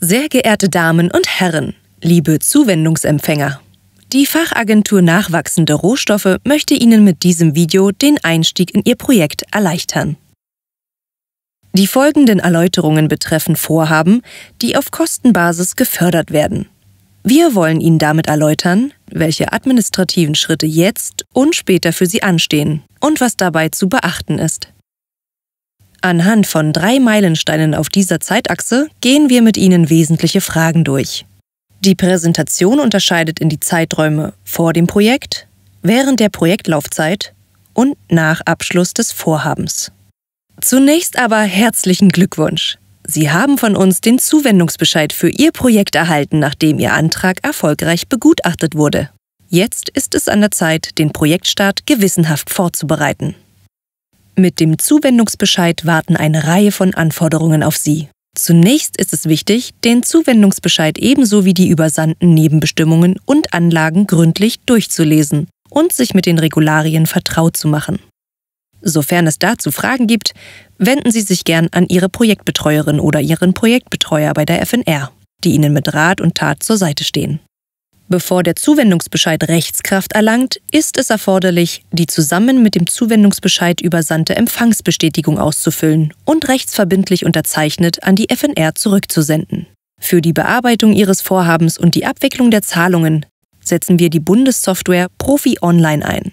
Sehr geehrte Damen und Herren, liebe Zuwendungsempfänger. Die Fachagentur Nachwachsende Rohstoffe möchte Ihnen mit diesem Video den Einstieg in Ihr Projekt erleichtern. Die folgenden Erläuterungen betreffen Vorhaben, die auf Kostenbasis gefördert werden. Wir wollen Ihnen damit erläutern, welche administrativen Schritte jetzt und später für Sie anstehen und was dabei zu beachten ist. Anhand von drei Meilensteinen auf dieser Zeitachse gehen wir mit Ihnen wesentliche Fragen durch. Die Präsentation unterscheidet in die Zeiträume vor dem Projekt, während der Projektlaufzeit und nach Abschluss des Vorhabens. Zunächst aber herzlichen Glückwunsch. Sie haben von uns den Zuwendungsbescheid für Ihr Projekt erhalten, nachdem Ihr Antrag erfolgreich begutachtet wurde. Jetzt ist es an der Zeit, den Projektstart gewissenhaft vorzubereiten. Mit dem Zuwendungsbescheid warten eine Reihe von Anforderungen auf Sie. Zunächst ist es wichtig, den Zuwendungsbescheid ebenso wie die übersandten Nebenbestimmungen und Anlagen gründlich durchzulesen und sich mit den Regularien vertraut zu machen. Sofern es dazu Fragen gibt, wenden Sie sich gern an Ihre Projektbetreuerin oder Ihren Projektbetreuer bei der FNR, die Ihnen mit Rat und Tat zur Seite stehen. Bevor der Zuwendungsbescheid Rechtskraft erlangt, ist es erforderlich, die zusammen mit dem Zuwendungsbescheid übersandte Empfangsbestätigung auszufüllen und rechtsverbindlich unterzeichnet an die FNR zurückzusenden. Für die Bearbeitung Ihres Vorhabens und die Abwicklung der Zahlungen setzen wir die Bundessoftware Profi Online ein.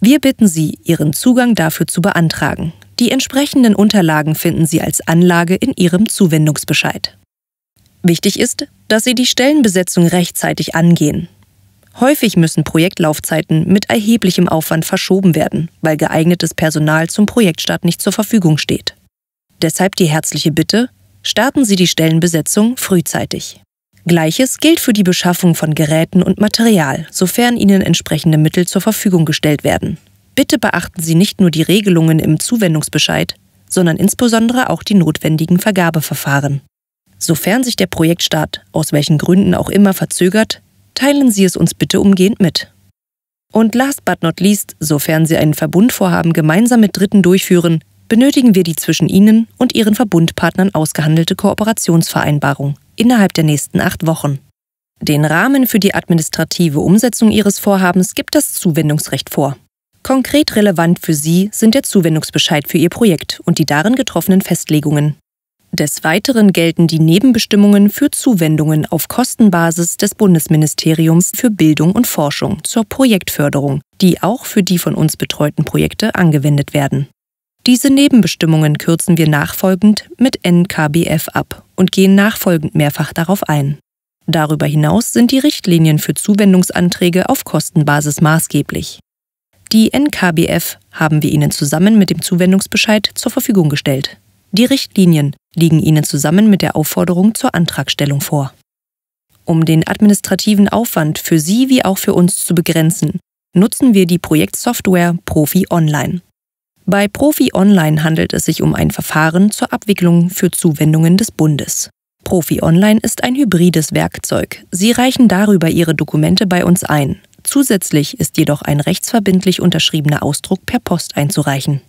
Wir bitten Sie, Ihren Zugang dafür zu beantragen. Die entsprechenden Unterlagen finden Sie als Anlage in Ihrem Zuwendungsbescheid. Wichtig ist, dass Sie die Stellenbesetzung rechtzeitig angehen. Häufig müssen Projektlaufzeiten mit erheblichem Aufwand verschoben werden, weil geeignetes Personal zum Projektstart nicht zur Verfügung steht. Deshalb die herzliche Bitte, starten Sie die Stellenbesetzung frühzeitig. Gleiches gilt für die Beschaffung von Geräten und Material, sofern Ihnen entsprechende Mittel zur Verfügung gestellt werden. Bitte beachten Sie nicht nur die Regelungen im Zuwendungsbescheid, sondern insbesondere auch die notwendigen Vergabeverfahren. Sofern sich der Projektstart aus welchen Gründen auch immer verzögert, teilen Sie es uns bitte umgehend mit. Und last but not least, sofern Sie ein Verbundvorhaben gemeinsam mit Dritten durchführen, benötigen wir die zwischen Ihnen und Ihren Verbundpartnern ausgehandelte Kooperationsvereinbarung innerhalb der nächsten acht Wochen. Den Rahmen für die administrative Umsetzung Ihres Vorhabens gibt das Zuwendungsrecht vor. Konkret relevant für Sie sind der Zuwendungsbescheid für Ihr Projekt und die darin getroffenen Festlegungen. Des Weiteren gelten die Nebenbestimmungen für Zuwendungen auf Kostenbasis des Bundesministeriums für Bildung und Forschung zur Projektförderung, die auch für die von uns betreuten Projekte angewendet werden. Diese Nebenbestimmungen kürzen wir nachfolgend mit NKBF ab und gehen nachfolgend mehrfach darauf ein. Darüber hinaus sind die Richtlinien für Zuwendungsanträge auf Kostenbasis maßgeblich. Die NKBF haben wir Ihnen zusammen mit dem Zuwendungsbescheid zur Verfügung gestellt. Die Richtlinien liegen Ihnen zusammen mit der Aufforderung zur Antragstellung vor. Um den administrativen Aufwand für Sie wie auch für uns zu begrenzen, nutzen wir die Projektsoftware Profi Online. Bei Profi Online handelt es sich um ein Verfahren zur Abwicklung für Zuwendungen des Bundes. Profi Online ist ein hybrides Werkzeug. Sie reichen darüber Ihre Dokumente bei uns ein. Zusätzlich ist jedoch ein rechtsverbindlich unterschriebener Ausdruck per Post einzureichen.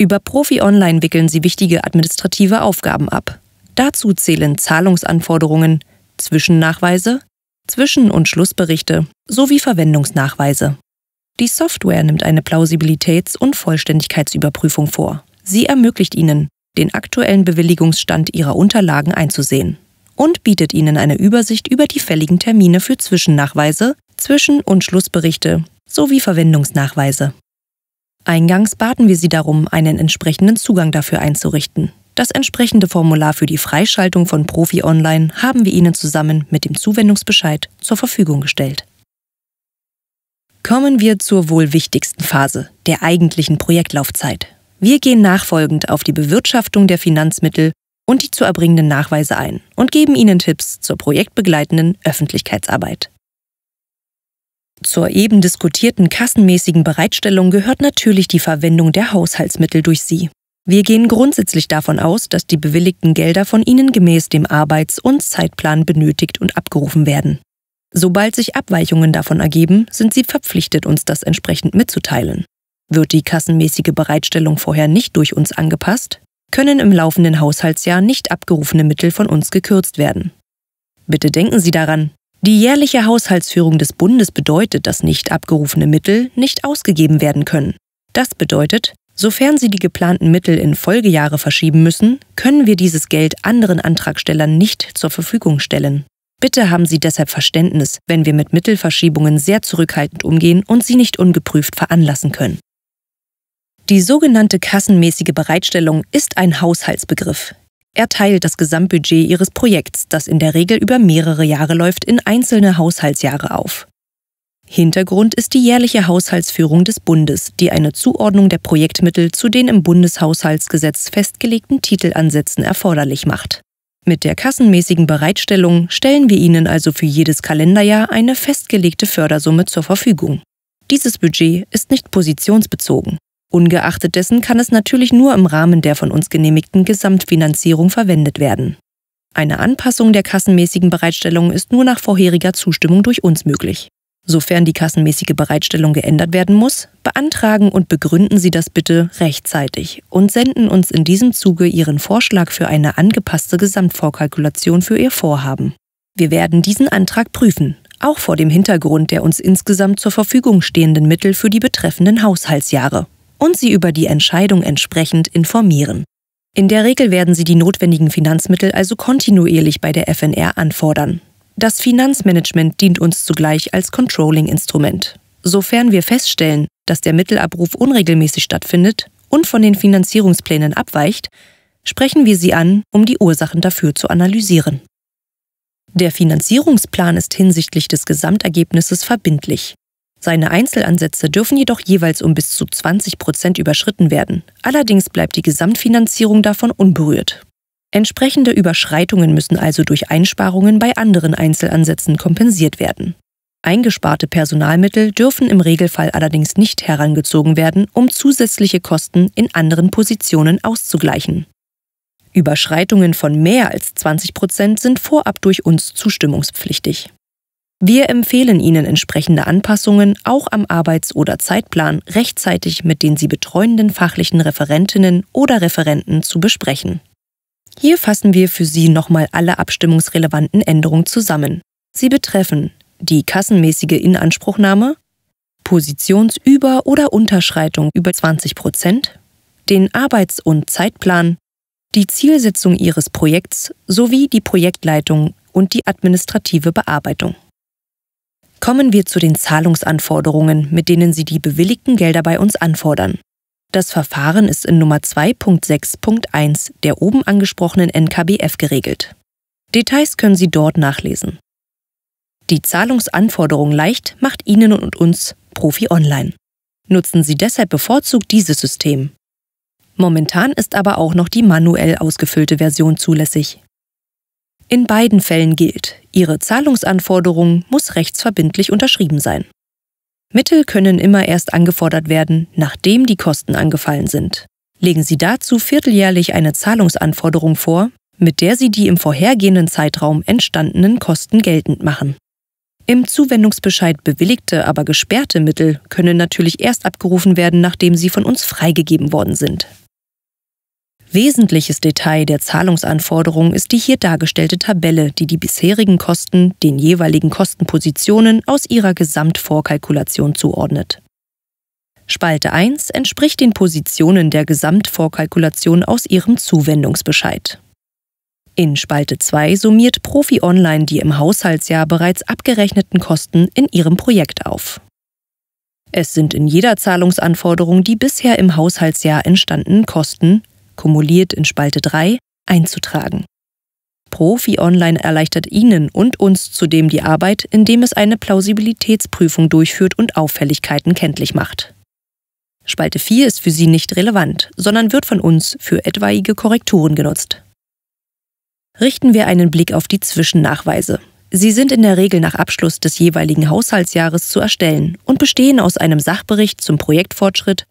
Über Profi Online wickeln sie wichtige administrative Aufgaben ab. Dazu zählen Zahlungsanforderungen, Zwischennachweise, Zwischen- und Schlussberichte sowie Verwendungsnachweise. Die Software nimmt eine Plausibilitäts- und Vollständigkeitsüberprüfung vor. Sie ermöglicht Ihnen, den aktuellen Bewilligungsstand Ihrer Unterlagen einzusehen und bietet Ihnen eine Übersicht über die fälligen Termine für Zwischennachweise, Zwischen- und Schlussberichte sowie Verwendungsnachweise. Eingangs baten wir Sie darum, einen entsprechenden Zugang dafür einzurichten. Das entsprechende Formular für die Freischaltung von Profi Online haben wir Ihnen zusammen mit dem Zuwendungsbescheid zur Verfügung gestellt. Kommen wir zur wohl wichtigsten Phase, der eigentlichen Projektlaufzeit. Wir gehen nachfolgend auf die Bewirtschaftung der Finanzmittel und die zu erbringenden Nachweise ein und geben Ihnen Tipps zur projektbegleitenden Öffentlichkeitsarbeit. Zur eben diskutierten kassenmäßigen Bereitstellung gehört natürlich die Verwendung der Haushaltsmittel durch sie. Wir gehen grundsätzlich davon aus, dass die bewilligten Gelder von Ihnen gemäß dem Arbeits- und Zeitplan benötigt und abgerufen werden. Sobald sich Abweichungen davon ergeben, sind Sie verpflichtet, uns das entsprechend mitzuteilen. Wird die kassenmäßige Bereitstellung vorher nicht durch uns angepasst, können im laufenden Haushaltsjahr nicht abgerufene Mittel von uns gekürzt werden. Bitte denken Sie daran, die jährliche Haushaltsführung des Bundes bedeutet, dass nicht abgerufene Mittel nicht ausgegeben werden können. Das bedeutet, sofern Sie die geplanten Mittel in Folgejahre verschieben müssen, können wir dieses Geld anderen Antragstellern nicht zur Verfügung stellen. Bitte haben Sie deshalb Verständnis, wenn wir mit Mittelverschiebungen sehr zurückhaltend umgehen und sie nicht ungeprüft veranlassen können. Die sogenannte kassenmäßige Bereitstellung ist ein Haushaltsbegriff. Er teilt das Gesamtbudget ihres Projekts, das in der Regel über mehrere Jahre läuft, in einzelne Haushaltsjahre auf. Hintergrund ist die jährliche Haushaltsführung des Bundes, die eine Zuordnung der Projektmittel zu den im Bundeshaushaltsgesetz festgelegten Titelansätzen erforderlich macht. Mit der kassenmäßigen Bereitstellung stellen wir Ihnen also für jedes Kalenderjahr eine festgelegte Fördersumme zur Verfügung. Dieses Budget ist nicht positionsbezogen. Ungeachtet dessen kann es natürlich nur im Rahmen der von uns genehmigten Gesamtfinanzierung verwendet werden. Eine Anpassung der kassenmäßigen Bereitstellung ist nur nach vorheriger Zustimmung durch uns möglich. Sofern die kassenmäßige Bereitstellung geändert werden muss, beantragen und begründen Sie das bitte rechtzeitig und senden uns in diesem Zuge Ihren Vorschlag für eine angepasste Gesamtvorkalkulation für Ihr Vorhaben. Wir werden diesen Antrag prüfen, auch vor dem Hintergrund der uns insgesamt zur Verfügung stehenden Mittel für die betreffenden Haushaltsjahre und sie über die Entscheidung entsprechend informieren. In der Regel werden sie die notwendigen Finanzmittel also kontinuierlich bei der FNR anfordern. Das Finanzmanagement dient uns zugleich als Controlling-Instrument. Sofern wir feststellen, dass der Mittelabruf unregelmäßig stattfindet und von den Finanzierungsplänen abweicht, sprechen wir sie an, um die Ursachen dafür zu analysieren. Der Finanzierungsplan ist hinsichtlich des Gesamtergebnisses verbindlich. Seine Einzelansätze dürfen jedoch jeweils um bis zu 20 Prozent überschritten werden. Allerdings bleibt die Gesamtfinanzierung davon unberührt. Entsprechende Überschreitungen müssen also durch Einsparungen bei anderen Einzelansätzen kompensiert werden. Eingesparte Personalmittel dürfen im Regelfall allerdings nicht herangezogen werden, um zusätzliche Kosten in anderen Positionen auszugleichen. Überschreitungen von mehr als 20 Prozent sind vorab durch uns zustimmungspflichtig. Wir empfehlen Ihnen entsprechende Anpassungen auch am Arbeits- oder Zeitplan rechtzeitig mit den Sie betreuenden fachlichen Referentinnen oder Referenten zu besprechen. Hier fassen wir für Sie nochmal alle abstimmungsrelevanten Änderungen zusammen. Sie betreffen die kassenmäßige Inanspruchnahme, Positionsüber- oder Unterschreitung über 20 Prozent, den Arbeits- und Zeitplan, die Zielsetzung Ihres Projekts sowie die Projektleitung und die administrative Bearbeitung. Kommen wir zu den Zahlungsanforderungen, mit denen Sie die bewilligten Gelder bei uns anfordern. Das Verfahren ist in Nummer 2.6.1 der oben angesprochenen NKBF geregelt. Details können Sie dort nachlesen. Die Zahlungsanforderung leicht macht Ihnen und uns Profi Online. Nutzen Sie deshalb bevorzugt dieses System. Momentan ist aber auch noch die manuell ausgefüllte Version zulässig. In beiden Fällen gilt, ihre Zahlungsanforderung muss rechtsverbindlich unterschrieben sein. Mittel können immer erst angefordert werden, nachdem die Kosten angefallen sind. Legen Sie dazu vierteljährlich eine Zahlungsanforderung vor, mit der Sie die im vorhergehenden Zeitraum entstandenen Kosten geltend machen. Im Zuwendungsbescheid bewilligte, aber gesperrte Mittel können natürlich erst abgerufen werden, nachdem sie von uns freigegeben worden sind. Wesentliches Detail der Zahlungsanforderung ist die hier dargestellte Tabelle, die die bisherigen Kosten den jeweiligen Kostenpositionen aus ihrer Gesamtvorkalkulation zuordnet. Spalte 1 entspricht den Positionen der Gesamtvorkalkulation aus ihrem Zuwendungsbescheid. In Spalte 2 summiert Profi Online die im Haushaltsjahr bereits abgerechneten Kosten in ihrem Projekt auf. Es sind in jeder Zahlungsanforderung die bisher im Haushaltsjahr entstandenen Kosten kumuliert in Spalte 3, einzutragen. Profi Online erleichtert Ihnen und uns zudem die Arbeit, indem es eine Plausibilitätsprüfung durchführt und Auffälligkeiten kenntlich macht. Spalte 4 ist für Sie nicht relevant, sondern wird von uns für etwaige Korrekturen genutzt. Richten wir einen Blick auf die Zwischennachweise. Sie sind in der Regel nach Abschluss des jeweiligen Haushaltsjahres zu erstellen und bestehen aus einem Sachbericht zum Projektfortschritt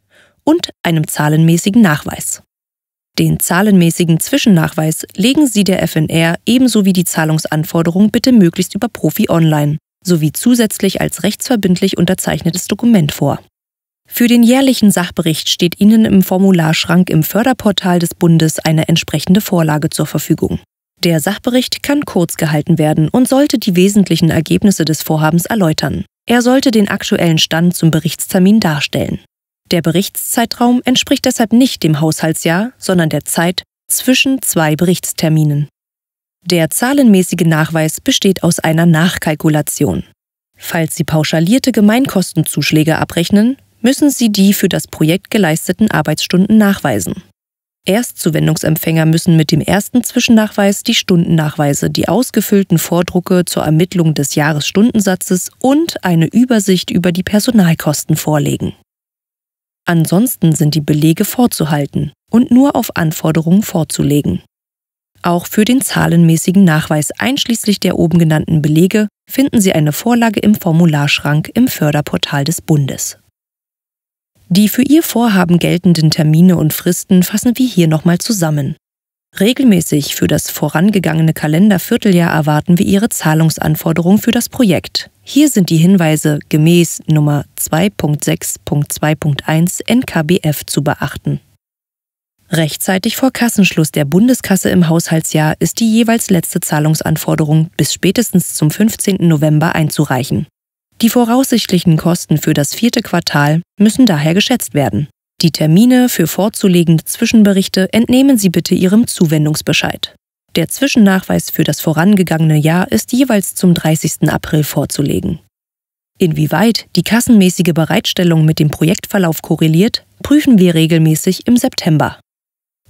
und einem zahlenmäßigen Nachweis. Den zahlenmäßigen Zwischennachweis legen Sie der FNR ebenso wie die Zahlungsanforderung bitte möglichst über Profi Online sowie zusätzlich als rechtsverbindlich unterzeichnetes Dokument vor. Für den jährlichen Sachbericht steht Ihnen im Formularschrank im Förderportal des Bundes eine entsprechende Vorlage zur Verfügung. Der Sachbericht kann kurz gehalten werden und sollte die wesentlichen Ergebnisse des Vorhabens erläutern. Er sollte den aktuellen Stand zum Berichtstermin darstellen. Der Berichtszeitraum entspricht deshalb nicht dem Haushaltsjahr, sondern der Zeit zwischen zwei Berichtsterminen. Der zahlenmäßige Nachweis besteht aus einer Nachkalkulation. Falls Sie pauschalierte Gemeinkostenzuschläge abrechnen, müssen Sie die für das Projekt geleisteten Arbeitsstunden nachweisen. Erstzuwendungsempfänger müssen mit dem ersten Zwischennachweis die Stundennachweise, die ausgefüllten Vordrucke zur Ermittlung des Jahresstundensatzes und eine Übersicht über die Personalkosten vorlegen. Ansonsten sind die Belege vorzuhalten und nur auf Anforderungen vorzulegen. Auch für den zahlenmäßigen Nachweis einschließlich der oben genannten Belege finden Sie eine Vorlage im Formularschrank im Förderportal des Bundes. Die für Ihr Vorhaben geltenden Termine und Fristen fassen wir hier nochmal zusammen. Regelmäßig für das vorangegangene Kalendervierteljahr erwarten wir Ihre Zahlungsanforderung für das Projekt. Hier sind die Hinweise gemäß Nummer 2.6.2.1 NKBF zu beachten. Rechtzeitig vor Kassenschluss der Bundeskasse im Haushaltsjahr ist die jeweils letzte Zahlungsanforderung bis spätestens zum 15. November einzureichen. Die voraussichtlichen Kosten für das vierte Quartal müssen daher geschätzt werden. Die Termine für vorzulegende Zwischenberichte entnehmen Sie bitte Ihrem Zuwendungsbescheid. Der Zwischennachweis für das vorangegangene Jahr ist jeweils zum 30. April vorzulegen. Inwieweit die kassenmäßige Bereitstellung mit dem Projektverlauf korreliert, prüfen wir regelmäßig im September.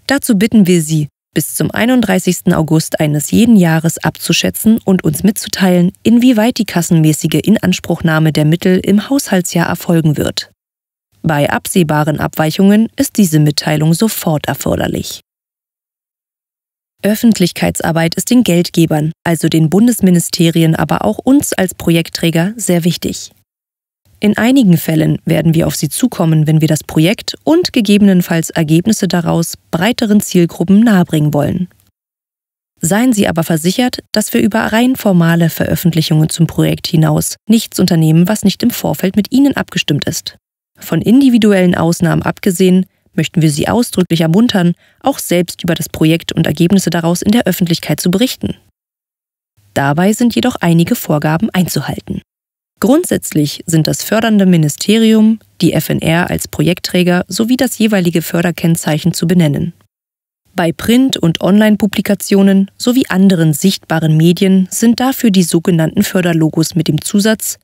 Dazu bitten wir Sie, bis zum 31. August eines jeden Jahres abzuschätzen und uns mitzuteilen, inwieweit die kassenmäßige Inanspruchnahme der Mittel im Haushaltsjahr erfolgen wird. Bei absehbaren Abweichungen ist diese Mitteilung sofort erforderlich. Öffentlichkeitsarbeit ist den Geldgebern, also den Bundesministerien, aber auch uns als Projektträger sehr wichtig. In einigen Fällen werden wir auf sie zukommen, wenn wir das Projekt und gegebenenfalls Ergebnisse daraus breiteren Zielgruppen nahebringen wollen. Seien Sie aber versichert, dass wir über rein formale Veröffentlichungen zum Projekt hinaus nichts unternehmen, was nicht im Vorfeld mit Ihnen abgestimmt ist. Von individuellen Ausnahmen abgesehen, möchten wir Sie ausdrücklich ermuntern, auch selbst über das Projekt und Ergebnisse daraus in der Öffentlichkeit zu berichten. Dabei sind jedoch einige Vorgaben einzuhalten. Grundsätzlich sind das fördernde Ministerium, die FNR als Projektträger sowie das jeweilige Förderkennzeichen zu benennen. Bei Print- und Online-Publikationen sowie anderen sichtbaren Medien sind dafür die sogenannten Förderlogos mit dem Zusatz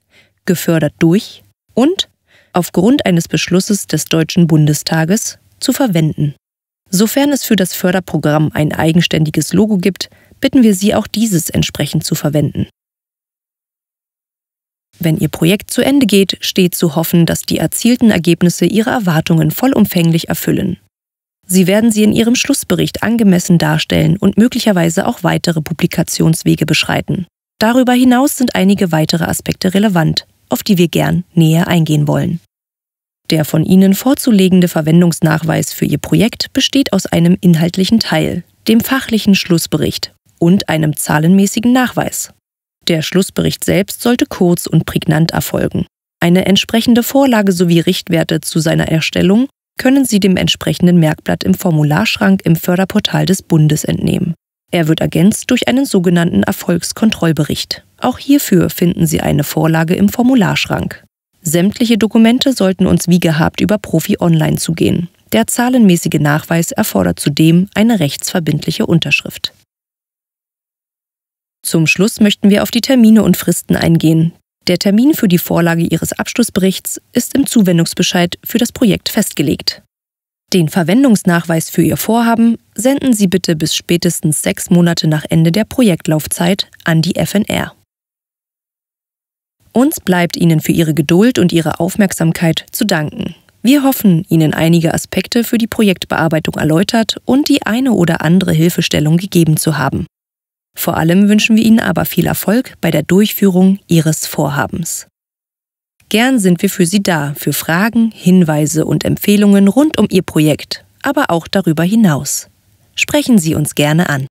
gefördert durch und aufgrund eines Beschlusses des Deutschen Bundestages zu verwenden. Sofern es für das Förderprogramm ein eigenständiges Logo gibt, bitten wir Sie auch dieses entsprechend zu verwenden. Wenn Ihr Projekt zu Ende geht, steht zu hoffen, dass die erzielten Ergebnisse Ihre Erwartungen vollumfänglich erfüllen. Sie werden sie in Ihrem Schlussbericht angemessen darstellen und möglicherweise auch weitere Publikationswege beschreiten. Darüber hinaus sind einige weitere Aspekte relevant, auf die wir gern näher eingehen wollen. Der von Ihnen vorzulegende Verwendungsnachweis für Ihr Projekt besteht aus einem inhaltlichen Teil, dem fachlichen Schlussbericht und einem zahlenmäßigen Nachweis. Der Schlussbericht selbst sollte kurz und prägnant erfolgen. Eine entsprechende Vorlage sowie Richtwerte zu seiner Erstellung können Sie dem entsprechenden Merkblatt im Formularschrank im Förderportal des Bundes entnehmen. Er wird ergänzt durch einen sogenannten Erfolgskontrollbericht. Auch hierfür finden Sie eine Vorlage im Formularschrank. Sämtliche Dokumente sollten uns wie gehabt über Profi Online zugehen. Der zahlenmäßige Nachweis erfordert zudem eine rechtsverbindliche Unterschrift. Zum Schluss möchten wir auf die Termine und Fristen eingehen. Der Termin für die Vorlage Ihres Abschlussberichts ist im Zuwendungsbescheid für das Projekt festgelegt. Den Verwendungsnachweis für Ihr Vorhaben senden Sie bitte bis spätestens sechs Monate nach Ende der Projektlaufzeit an die FNR. Uns bleibt Ihnen für Ihre Geduld und Ihre Aufmerksamkeit zu danken. Wir hoffen, Ihnen einige Aspekte für die Projektbearbeitung erläutert und die eine oder andere Hilfestellung gegeben zu haben. Vor allem wünschen wir Ihnen aber viel Erfolg bei der Durchführung Ihres Vorhabens. Gern sind wir für Sie da, für Fragen, Hinweise und Empfehlungen rund um Ihr Projekt, aber auch darüber hinaus. Sprechen Sie uns gerne an.